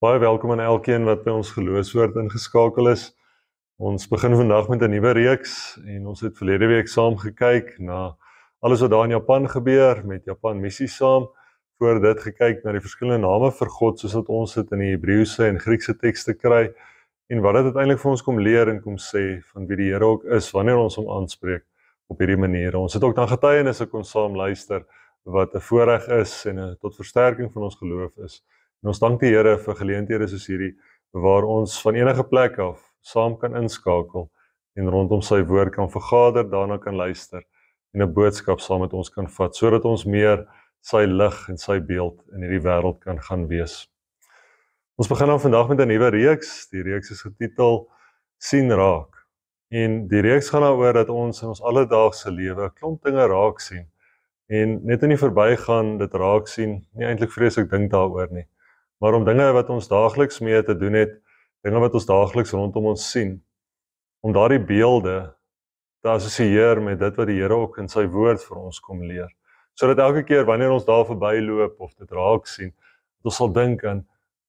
Baie welkom aan elkeen wat by ons geloofsoort ingeskakel is. Ons begin vandag met 'n nuwe reeks en ons het verlede week saam gekyk na alles wat daar in Japan gebeur met Japan Missie saam. Voor dit gekyk na die verskillende name vir God soos wat ons dit in die Hebreëse en Griekse tekste kry en wat dit uiteindelik vir ons kom leer en kom sê van wie die Here ook is wanneer ons hom aanspreek op hierdie maniere. Ons het ook dan getuienisse kon saam luister wat 'n voorreg is en 'n tot versterking van ons geloof is. En ons dank die Here vir geleenthede soos hierdie waar ons van enige plek af saam kan inskakel en rondom sy woord kan vergader, daarna kan luister en 'n boodskap saam met ons kan vat sodat ons meer sy lig en sy beeld in hierdie wêreld kan gaan wees. Ons begin dan vandag met 'n nuwe reeks. Die reeks is getitel sien raak. En die reeks gaan daaroor dat ons in ons alledaagse lewe 'n klomp dinge raak sien en net in die verbygaan dit raak sien, nie eintlik vreeslik dink daaroor nie maar om dinge wat ons daagliks mee te doen het, dinge wat ons daagliks rondom ons sien, om daardie beelde te assosieer met dit wat die Here ook in sy woord vir ons kom leer. Sodat elke keer wanneer ons daar verbyloop of dit raak sien, ons sal dink aan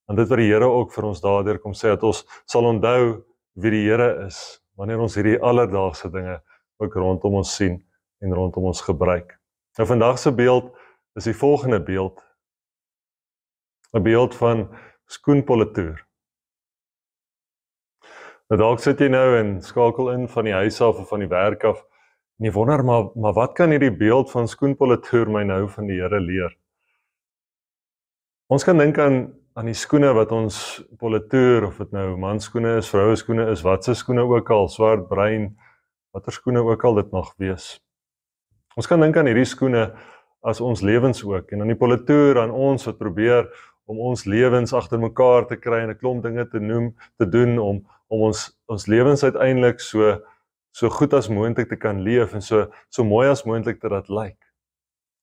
aan dit wat die Here ook vir ons daardeur kom sê dat ons sal onthou wie die Here is wanneer ons hierdie alledaagse dinge ook rondom ons sien en rondom ons gebruik. Nou vandag se beeld is die volgende beeld 'n beeld van skoenpolitoer. Nou dalk sit jy nou en skakel in van die huis af of van die werk af en jy wonder maar maar wat kan hierdie beeld van skoenpolitoer my nou van die Here leer? Ons kan dink aan aan die skoene wat ons politoer of dit nou manskoene is, vroue skoene is, watse skoene ook al, swart, bruin, watter skoene ook al dit mag wees. Ons kan dink aan hierdie skoene as ons lewens ook en aan die politoer aan ons wat probeer om ons lewens agter mekaar te kry en 'n klomp dinge te noem, te doen om om ons ons lewens uiteindelik so so goed as moontlik te kan leef en so so mooi as moontlik te laat lyk. Like.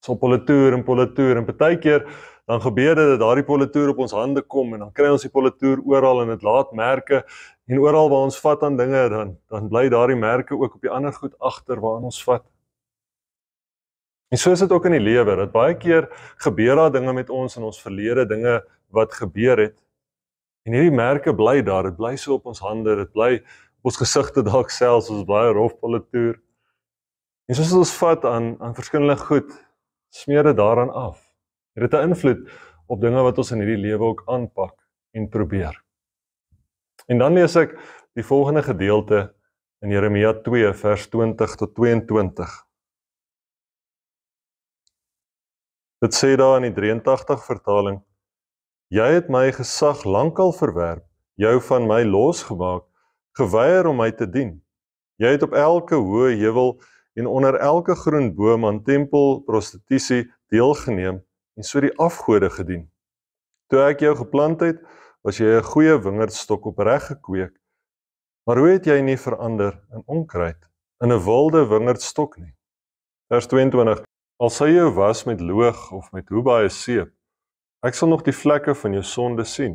So op hulle toer en hulle toer en baie keer dan gebeur dit dat daardie hulle toer op ons hande kom en dan kry ons die hulle toer oral en dit laat merke en oral waar ons vat aan dinge dan dan bly daardie merke ook op die ander goed agter waaraan ons vat. En so is dit ook in die lewe dat baie keer gebeur daar dinge met ons in ons verlede, dinge wat gebeur het. En hierdie merke bly daar, dit bly so op ons hande, dit bly op ons gesigte dalk selfs as ons baie rof hulle toer. En soos ons vat aan aan verskillende goed, smeer dit daaraan af. Dit het 'n invloed op dinge wat ons in hierdie lewe ook aanpak en probeer. En dan lees ek die volgende gedeelte in Jeremia 2 vers 20 tot 22. Dit sê daar in die 83 vertaling: Jy het my gesag lankal verwerp, jou van my losgemaak, geweier om my te dien. Jy het op elke hoë heuwel en onder elke groen boom aan tempel prostitusie deelgeneem en so die afgode gedien. Toe ek jou geplant het, was jy 'n goeie wingerdstok opreg gekweek. Maar hoe het jy nie verander in onkruid, in 'n wilde wingerdstok nie? Vers 22 Al sou jy was met loog of met hoe baie seep, ek sal nog die vlekke van jou sonde sien,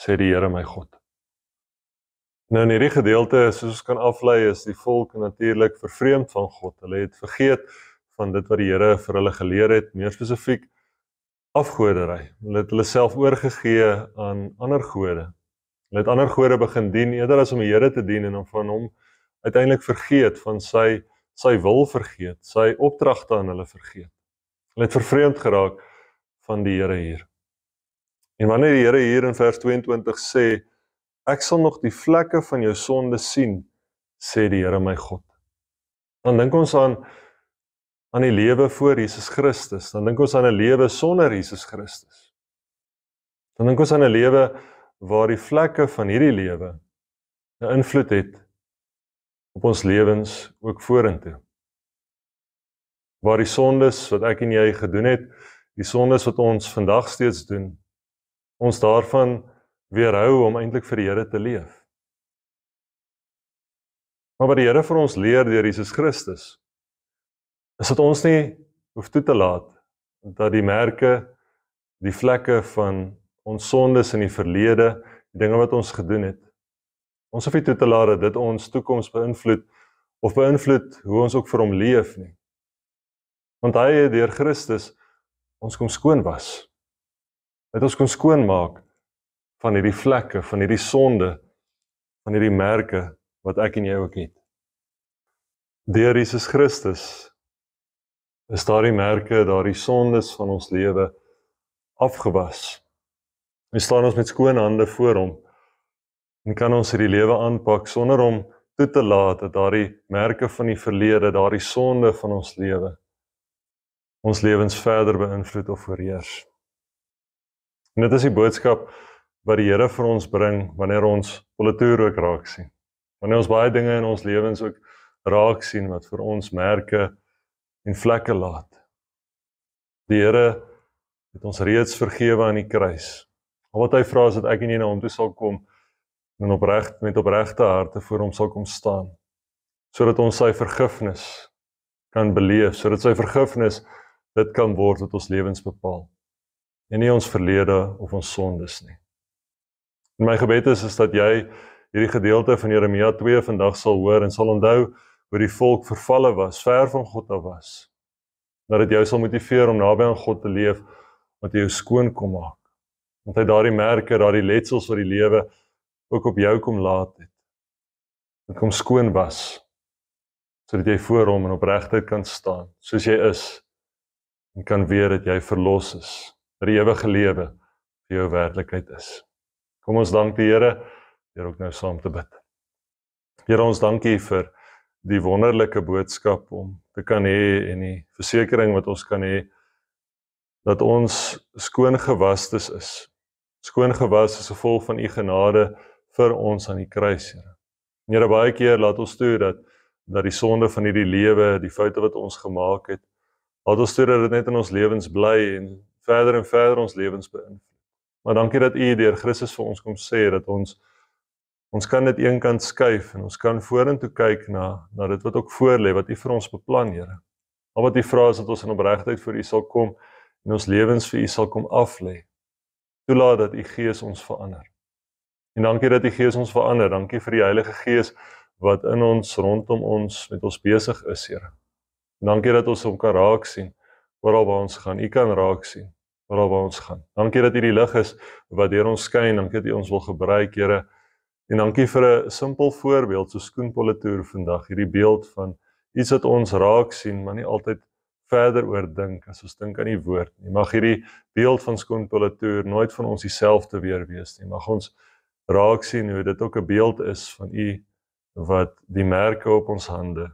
sê die Here my God. Nou in hierdie gedeelte, soos ons kan aflei, is die volk natuurlik vervreemd van God. Hulle het vergeet van dit wat die Here vir hulle geleer het, meer spesifiek afgodery. Hulle het hulle self oorgegee aan ander gode. Hulle het ander gode begin dien eerder as om die Here te dien en om van hom uiteindelik vergeet van sy sy wil vergeet, sy opdragte aan hulle vergeet. Hulle het vervreemd geraak van die Here hier. En wanneer die Here hier in vers 22 sê, ek sal nog die vlekke van jou sonde sien, sê die Here my God. Dan dink ons aan aan die lewe voor Jesus Christus, dan dink ons aan 'n lewe sonder Jesus Christus. Dan dink ons aan 'n lewe waar die vlekke van hierdie lewe 'n invloed het op ons lewens ook vorentoe. Waar die sondes wat ek en jy gedoen het, die sondes wat ons vandag steeds doen, ons daarvan weerhou om eintlik vir die Here te leef. Maar wat die Here vir ons leer deur Jesus Christus is dat ons nie hoef toe te laat dat die merke, die vlekke van ons sondes in die verlede, die dinge wat ons gedoen het, Ons hoef nie toe te laat dat dit ons toekoms beïnvloed of beïnvloed hoe ons ook vir hom leef nie. Want hy het deur Christus ons kom skoon was. Het ons kon skoon maak van hierdie vlekke, van hierdie sonde, van hierdie merke wat ek en jy ook het. Deur Jesus Christus is daardie merke, daardie sondes van ons lewe afgewas. Ons staan ons met skoon hande voor hom en kan ons hierdie lewe aanpak sonder om toe te laat dat daardie merke van die verlede, daardie sonde van ons lewe ons lewens verder beïnvloed of oorheers. En dit is die boodskap wat die Here vir ons bring wanneer ons politoer ook raak sien. Wanneer ons baie dinge in ons lewens ook raak sien wat vir ons merke en vlekke laat. Die Here het ons reeds vergewe aan die kruis. Al wat hy vra is dat ek en jy na hom toe sal kom en opreg met opregte harte voor hom sal kom staan sodat ons sy vergifnis kan beleef sodat sy vergifnis dit kan word wat ons lewens bepaal en nie ons verlede of ons sondes nie. En my gebed is is dat jy hierdie gedeelte van Jeremia 2 vandag sal hoor en sal onthou hoe die volk vervalle was, ver van God af was. Dat dit jou sal motiveer om naby aan God te leef, om jou skoon kom maak. Want hy daardie merke, daardie letsels wat die lewe ook op jou kom laat het. En kom skoon was sodat jy voor hom in opregtheid kan staan soos jy is en kan weet dat jy verlos is, dat die ewige lewe vir jou werklikheid is. Kom ons dank die Here deur ook nou saam te bid. Here ons dankie vir die wonderlike boodskap om te kan hê en die versekering wat ons kan hê dat ons skoon gewasdes is. Skoon gewas as gevolg van u genade vir ons aan die kruis, Here. Here, baie keer laat ons toe dat dat die sonde van hierdie lewe, die foute wat ons gemaak het, laat ons toe dat dit net in ons lewens bly en verder en verder ons lewens beïnvloed. Maar dankie dat U deur Christus vir ons kom sê dat ons ons kan dit eenkant skuif en ons kan vorentoe kyk na na dit wat ook voor lê wat U vir ons beplan, Here. Al wat U vra is dat ons in opregtheid vir U sal kom en ons lewens vir U sal kom aflê. Toelaat dat U Gees ons verander. En dankie dat die Gees ons verander. Dankie vir die Heilige Gees wat in ons rondom ons met ons besig is, Here. Dankie dat ons hom kan raak sien oral waar ons gaan. U kan raak sien oral waar ons gaan. Dankie dat U die lig is wat deur ons skyn. Dankie dat U ons wil gebruik, Here. En dankie vir 'n simpel voorbeeld so skoenpolletoer vandag, hierdie beeld van iets wat ons raak sien, maar nie altyd verder oor dink as ons dink aan die woord nie. Mag hierdie beeld van skoenpolletoer nooit van ons dieselfde weer wees nie. Mag ons raak sien hoe dit ook 'n beeld is van u wat die merke op ons hande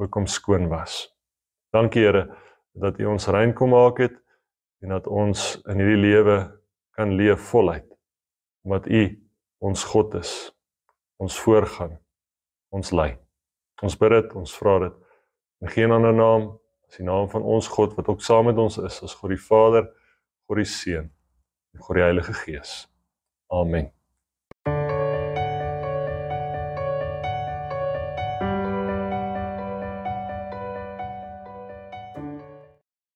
ook om skoon was. Dankie Here dat u ons rein kom maak het en dat ons in hierdie lewe kan leef voluit omdat u ons God is. Ons voorgaan, ons lei. Ons bid dit, ons vra dit in geen ander naam as die naam van ons God wat ook saam met ons is, as God die Vader, God die Seun en God die Heilige Gees. Amen.